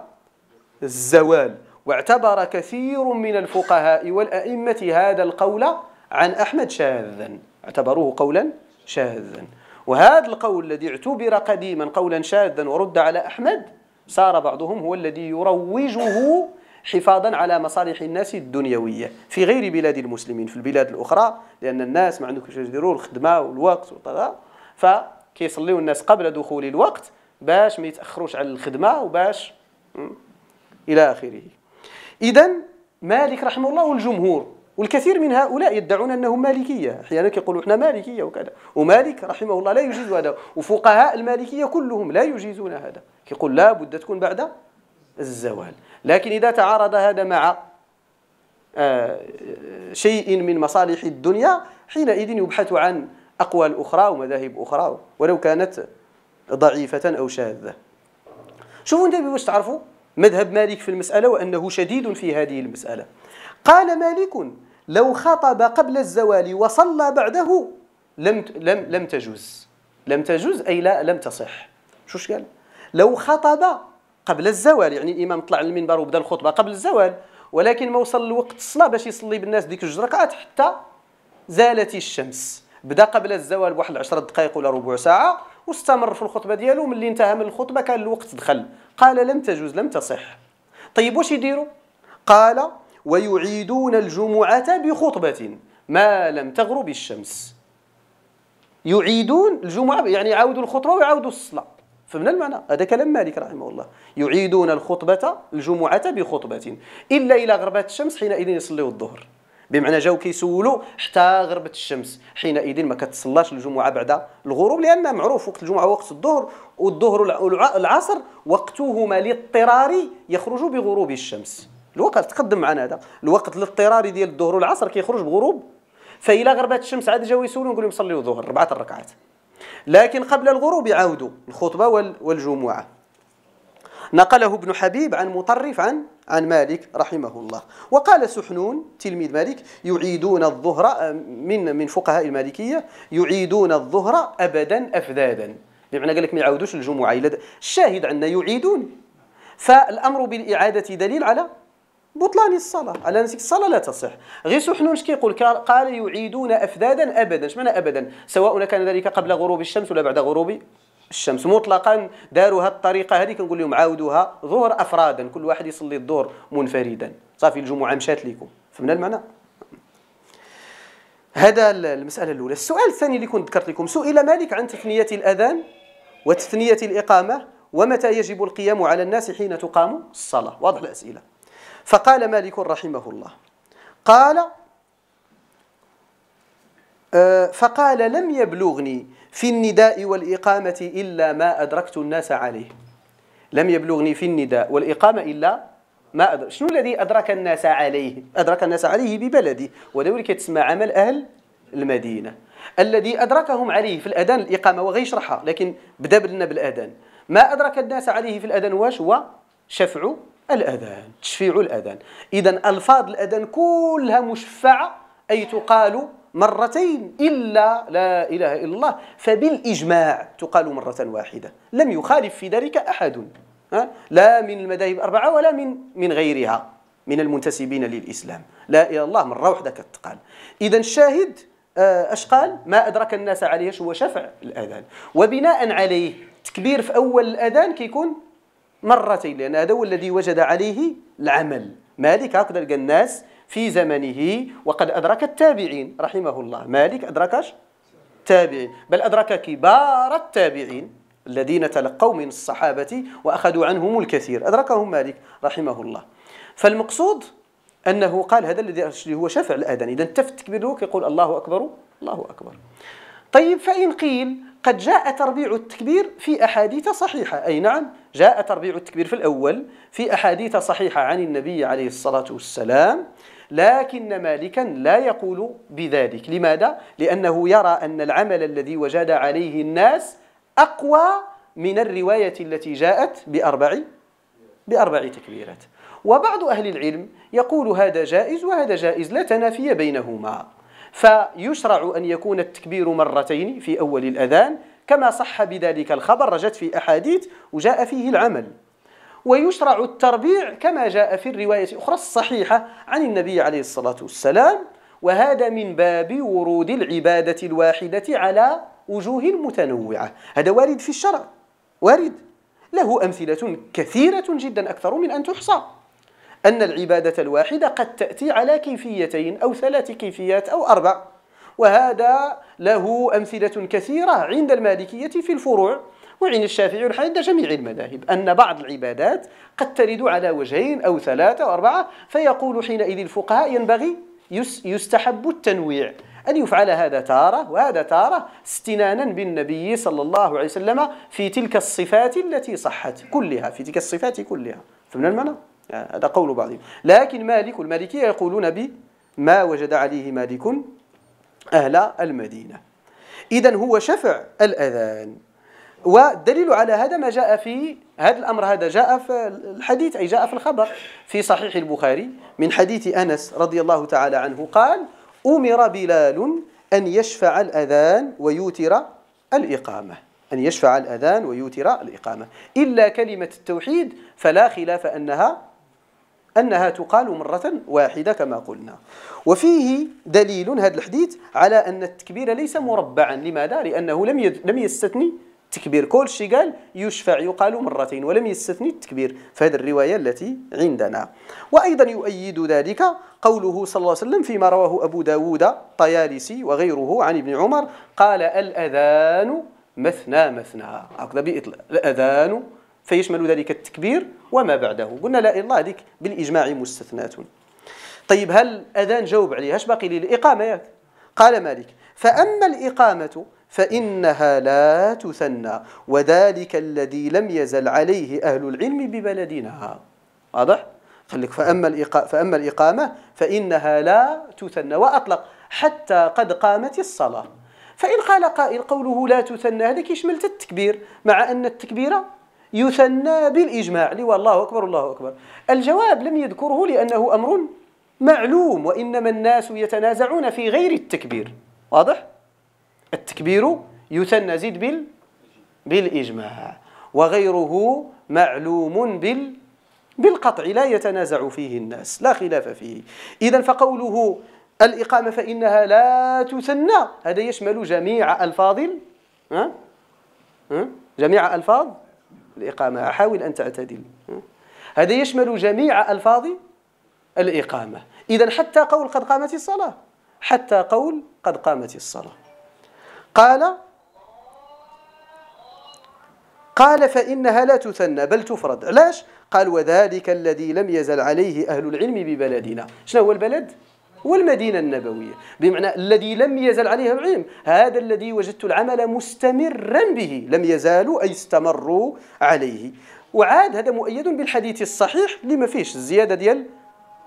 الزوال واعتبر كثير من الفقهاء والائمه هذا القول عن احمد شاذا اعتبروه قولا شاذا وهذا القول الذي اعتبر قديما قولا شاذا ورد على أحمد صار بعضهم هو الذي يروجه حفاظا على مصالح الناس الدنيوية في غير بلاد المسلمين في البلاد الأخرى لأن الناس ما عندهم شيء يديروا الخدمة والوقت وكذا فكيصليوا الناس قبل دخول الوقت باش ما يتأخروش على الخدمة وباش إلى آخره إذا مالك رحمه الله والجمهور والكثير من هؤلاء يدعون انهم مالكيه احيانا كيقولوا احنا مالكيه وكذا ومالك رحمه الله لا يجيز هذا وفقهاء المالكيه كلهم لا يجيزون هذا كيقول لا بد تكون بعد الزوال لكن اذا تعارض هذا مع آه، شيء من مصالح الدنيا حينئذ يبحث عن اقوال اخرى ومذاهب اخرى ولو كانت ضعيفه او شاذه شوفوا انت باش تعرفوا مذهب مالك في المساله وانه شديد في هذه المساله قال مالك لو خطب قبل الزوال وصلى بعده لم لم لم تجوز لم تجوز اي لا لم تصح شو قال لو خطب قبل الزوال يعني الامام طلع للمنبر وبدا الخطبه قبل الزوال ولكن ما وصل الوقت الصلاه باش يصلي بالناس ديك جوج ركعات حتى زالت الشمس بدا قبل الزوال بواحد 10 دقائق ولا ربع ساعه واستمر في الخطبه ديالو ملي انتهى من الخطبه كان الوقت دخل قال لم تجوز لم تصح طيب واش يديروا قال ويعيدون الجمعة بخطبة ما لم تغرب الشمس يعيدون الجمعة يعني يعاودوا الخطبة ويعاودوا الصلاة فمن المعنى هذا كلام مالك رحمه الله يعيدون الخطبة الجمعة بخطبة إلا إلى غربت الشمس حينئذ يصليوا الظهر بمعنى جاو كيسولوا حتى غربت الشمس حينئذ ما كتصلاش الجمعه بعد الغروب لان معروف وقت الجمعه وقت الظهر والظهر العصر وقتهما للطرار يخرج بغروب الشمس الوقت تقدم معنا هذا الوقت الاضطراري ديال الظهر والعصر كيخرج بغروب فإلى غربت الشمس عاد جاو يسولوا نقول لهم صليوا الظهر أربعة الركعات لكن قبل الغروب يعاودوا الخطبة والجمعة نقله ابن حبيب عن مطرف عن عن مالك رحمه الله وقال سحنون تلميذ مالك يعيدون الظهر من من فقهاء المالكية يعيدون الظهر أبدا أفذاذا بمعنى قال لك ما يعاودوش الجمعة الشاهد عندنا يعيدون فالأمر بالإعادة دليل على بطلان الصلاة على نسيك الصلاة لا تصح غير سحنون كيقول قال يعيدون أفدادا أبدا شمعنا أبدا سواء كان ذلك قبل غروب الشمس ولا بعد غروب الشمس مطلقا داروا هذه الطريقة هذه كنقول لهم عاودوها ظهر أفرادا كل واحد يصلي الظهر منفردا صافي الجمعة مشات لكم فهمنا المعنى هذا المسألة الأولى السؤال الثاني اللي كنت ذكرت لكم سئل مالك عن تثنية الأذان وتثنية الإقامة ومتى يجب القيام على الناس حين تقام الصلاة واضح الأسئلة فقال مالك رحمه الله قال آه، فقال لم يبلغني في النداء والإقامة إلا ما أدركت الناس عليه لم يبلغني في النداء والإقامة إلا ما أدرك شنو الذي أدرك الناس عليه أدرك الناس عليه ببلده وذلك تسمى عمل أهل المدينة الذي أدركهم عليه في الأذان الإقامة شرحها لكن بدأ بالأدان بالأذان ما أدرك الناس عليه في الأذان واش هو شفع الأذان تشفيع الأذان إذا ألفاظ الأذان كلها مشفعة أي تقال مرتين إلا لا إله إلا الله فبالإجماع تقال مرة واحدة لم يخالف في ذلك أحد لا من المذاهب الأربعة ولا من من غيرها من المنتسبين للإسلام لا إله إلا الله مرة واحدة كتقال إذا الشاهد أش آه، قال؟ ما أدرك الناس عليه هو شفع الأذان وبناء عليه تكبير في أول الأذان كيكون مرتين لأن هذا هو الذي وجد عليه العمل مالك هكذا لقى الناس في زمنه وقد أدرك التابعين رحمه الله مالك ادرك التابعين بل أدرك كبار التابعين الذين تلقوا من الصحابة وأخذوا عنهم الكثير أدركهم مالك رحمه الله فالمقصود أنه قال هذا الذي هو شفع الأذان إذا التفت كبيره يقول الله أكبر الله أكبر طيب فإن قيل قد جاء تربيع التكبير في أحاديث صحيحة أي نعم جاء تربيع التكبير في الأول في أحاديث صحيحة عن النبي عليه الصلاة والسلام لكن مالكا لا يقول بذلك لماذا؟ لأنه يرى أن العمل الذي وجد عليه الناس أقوى من الرواية التي جاءت بأربع بأربع تكبيرات وبعض أهل العلم يقول هذا جائز وهذا جائز لا تنافي بينهما فيشرع أن يكون التكبير مرتين في أول الأذان كما صح بذلك الخبر رجت في أحاديث وجاء فيه العمل ويشرع التربيع كما جاء في الرواية الأخرى الصحيحة عن النبي عليه الصلاة والسلام وهذا من باب ورود العبادة الواحدة على وجوه متنوعة هذا وارد في الشرع وارد له أمثلة كثيرة جدا أكثر من أن تحصى أن العبادة الواحدة قد تأتي على كيفيتين أو ثلاث كيفيات أو أربع وهذا له أمثلة كثيرة عند المالكية في الفروع وعند الشافعي عند جميع المذاهب أن بعض العبادات قد ترد على وجهين أو ثلاثة أو أربعة فيقول حينئذ الفقهاء ينبغي يستحب التنويع أن يفعل هذا تارة وهذا تارة استنانا بالنبي صلى الله عليه وسلم في تلك الصفات التي صحت كلها في تلك الصفات كلها فمن المعنى؟ آه، هذا قول بعضهم لكن مالك المالكية يقولون بما وجد عليه مالك أهل المدينة إذا هو شفع الأذان والدليل على هذا ما جاء في هذا الأمر هذا جاء في الحديث أي جاء في الخبر في صحيح البخاري من حديث أنس رضي الله تعالى عنه قال أمر بلال أن يشفع الأذان ويوتر الإقامة أن يشفع الأذان ويوتر الإقامة إلا كلمة التوحيد فلا خلاف أنها أنها تقال مرة واحدة كما قلنا وفيه دليل هذا الحديث على أن التكبير ليس مربعا لماذا؟ لأنه لم لم يستثني التكبير كل شيء قال يشفع يقال مرتين ولم يستثني التكبير فهذه الرواية التي عندنا وأيضا يؤيد ذلك قوله صلى الله عليه وسلم فيما رواه أبو داود الطيالسي وغيره عن ابن عمر قال الأذان مثنى مثنى هكذا بإطلاق الأذان فيشمل ذلك التكبير وما بعده قلنا لا الله هذيك بالإجماع مستثنات طيب هل أذان جاوب عليها اش باقي لي الإقامة ياك قال مالك فأما الإقامة فإنها لا تثنى وذلك الذي لم يزل عليه أهل العلم ببلدنا واضح؟ خليك فأما, الإقا... فأما الإقامة فإنها لا تثنى وأطلق حتى قد قامت الصلاة فإن قال قائل قوله لا تثنى هذا كيشمل التكبير مع أن التكبيرة يثنى بالإجماع لي والله أكبر الله أكبر الجواب لم يذكره لأنه أمر معلوم وإنما الناس يتنازعون في غير التكبير واضح؟ التكبير يثنى زد بال بالإجماع وغيره معلوم بال بالقطع لا يتنازع فيه الناس لا خلاف فيه إذا فقوله الإقامة فإنها لا تثنى هذا يشمل جميع ألفاظ ها؟ ها؟ جميع ألفاظ الإقامة حاول أن تعتدل هذا يشمل جميع ألفاظ الإقامة إذا حتى قول قد قامت الصلاة حتى قول قد قامت الصلاة قال قال فإنها لا تثنى بل تفرد علاش؟ قال وذلك الذي لم يزل عليه أهل العلم ببلدنا شنو هو البلد؟ والمدينة النبوية بمعنى الذي لم يزل عليه العلم هذا الذي وجدت العمل مستمرا به لم يزالوا أي استمروا عليه وعاد هذا مؤيد بالحديث الصحيح لما فيش الزيادة ديال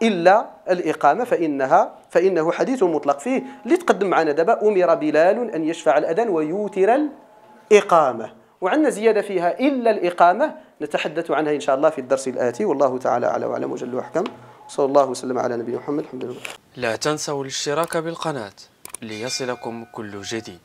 إلا الإقامة فإنها فإنه حديث مطلق فيه اللي تقدم معنا دابا أمر بلال أن يشفع الأذان ويوتر الإقامة وعندنا زيادة فيها إلا الإقامة نتحدث عنها إن شاء الله في الدرس الآتي والله تعالى أعلى وأعلم وجل وأحكم صلى الله وسلم على نبينا محمد الحمد لله لا تنسوا الاشتراك بالقناة ليصلكم كل جديد